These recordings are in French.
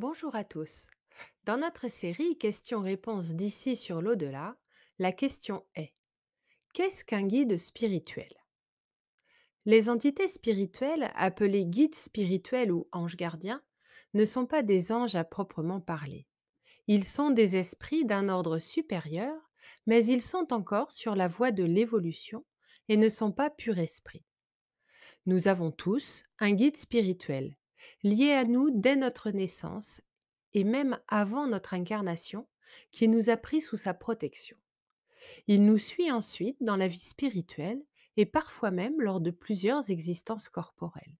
Bonjour à tous. Dans notre série Questions-réponses d'ici sur l'au-delà, la question est Qu'est-ce qu'un guide spirituel Les entités spirituelles, appelées guides spirituels ou anges gardiens, ne sont pas des anges à proprement parler. Ils sont des esprits d'un ordre supérieur, mais ils sont encore sur la voie de l'évolution et ne sont pas purs esprits. Nous avons tous un guide spirituel, lié à nous dès notre naissance et même avant notre incarnation, qui nous a pris sous sa protection. Il nous suit ensuite dans la vie spirituelle et parfois même lors de plusieurs existences corporelles.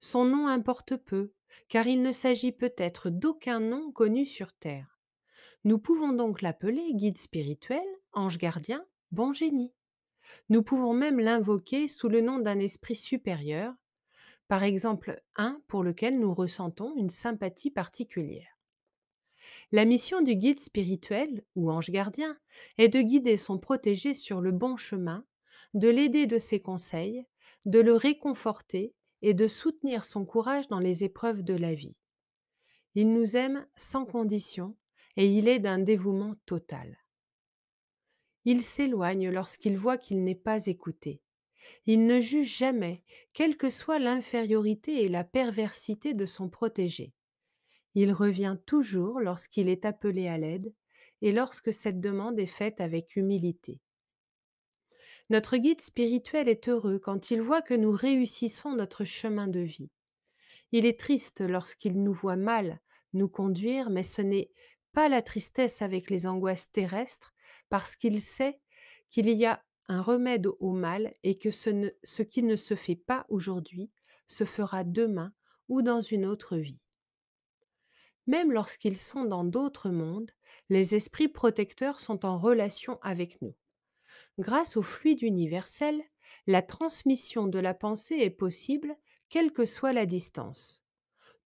Son nom importe peu, car il ne s'agit peut-être d'aucun nom connu sur Terre. Nous pouvons donc l'appeler guide spirituel, ange gardien, bon génie. Nous pouvons même l'invoquer sous le nom d'un esprit supérieur, par exemple un pour lequel nous ressentons une sympathie particulière. La mission du guide spirituel ou ange gardien est de guider son protégé sur le bon chemin, de l'aider de ses conseils, de le réconforter et de soutenir son courage dans les épreuves de la vie. Il nous aime sans condition et il est d'un dévouement total. Il s'éloigne lorsqu'il voit qu'il n'est pas écouté. Il ne juge jamais, quelle que soit l'infériorité et la perversité de son protégé. Il revient toujours lorsqu'il est appelé à l'aide et lorsque cette demande est faite avec humilité. Notre guide spirituel est heureux quand il voit que nous réussissons notre chemin de vie. Il est triste lorsqu'il nous voit mal nous conduire, mais ce n'est pas la tristesse avec les angoisses terrestres, parce qu'il sait qu'il y a un remède au mal et que ce, ce qui ne se fait pas aujourd'hui se fera demain ou dans une autre vie. Même lorsqu'ils sont dans d'autres mondes, les esprits protecteurs sont en relation avec nous. Grâce au fluide universel, la transmission de la pensée est possible quelle que soit la distance.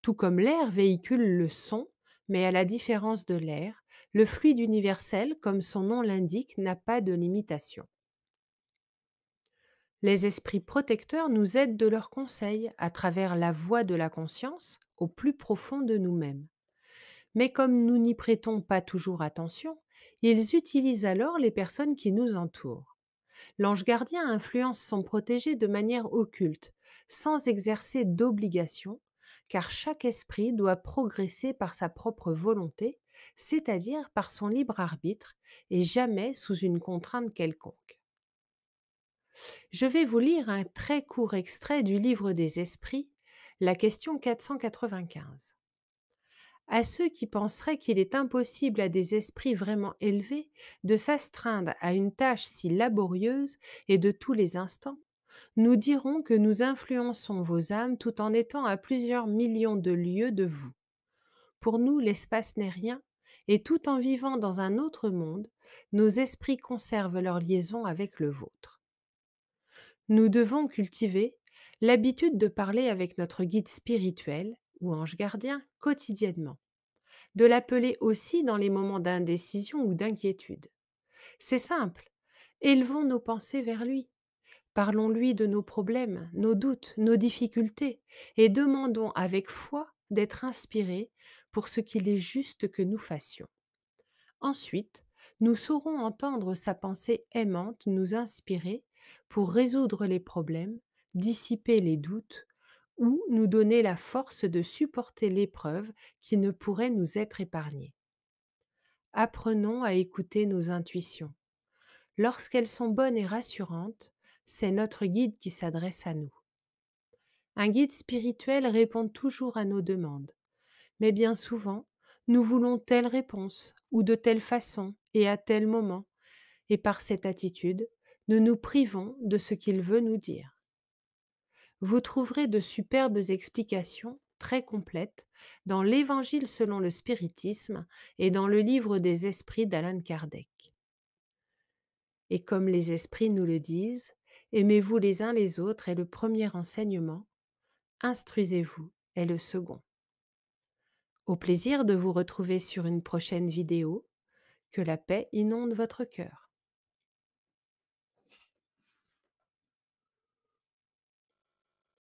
Tout comme l'air véhicule le son, mais à la différence de l'air, le fluide universel, comme son nom l'indique, n'a pas de limitation. Les esprits protecteurs nous aident de leurs conseils à travers la voie de la conscience au plus profond de nous-mêmes. Mais comme nous n'y prêtons pas toujours attention, ils utilisent alors les personnes qui nous entourent. L'ange gardien influence son protégé de manière occulte, sans exercer d'obligation, car chaque esprit doit progresser par sa propre volonté, c'est-à-dire par son libre arbitre, et jamais sous une contrainte quelconque. Je vais vous lire un très court extrait du livre des esprits, la question 495. À ceux qui penseraient qu'il est impossible à des esprits vraiment élevés de s'astreindre à une tâche si laborieuse et de tous les instants, nous dirons que nous influençons vos âmes tout en étant à plusieurs millions de lieues de vous. Pour nous, l'espace n'est rien, et tout en vivant dans un autre monde, nos esprits conservent leur liaison avec le vôtre. Nous devons cultiver l'habitude de parler avec notre guide spirituel ou ange gardien quotidiennement, de l'appeler aussi dans les moments d'indécision ou d'inquiétude. C'est simple, élevons nos pensées vers lui, parlons-lui de nos problèmes, nos doutes, nos difficultés, et demandons avec foi d'être inspirés pour ce qu'il est juste que nous fassions. Ensuite, nous saurons entendre sa pensée aimante nous inspirer pour résoudre les problèmes, dissiper les doutes ou nous donner la force de supporter l'épreuve qui ne pourrait nous être épargnée. Apprenons à écouter nos intuitions. Lorsqu'elles sont bonnes et rassurantes, c'est notre guide qui s'adresse à nous. Un guide spirituel répond toujours à nos demandes, mais bien souvent, nous voulons telle réponse ou de telle façon et à tel moment, et par cette attitude, nous nous privons de ce qu'il veut nous dire. Vous trouverez de superbes explications très complètes dans l'Évangile selon le spiritisme et dans le livre des esprits d'Alan Kardec. Et comme les esprits nous le disent, aimez-vous les uns les autres est le premier enseignement, instruisez-vous est le second. Au plaisir de vous retrouver sur une prochaine vidéo, que la paix inonde votre cœur.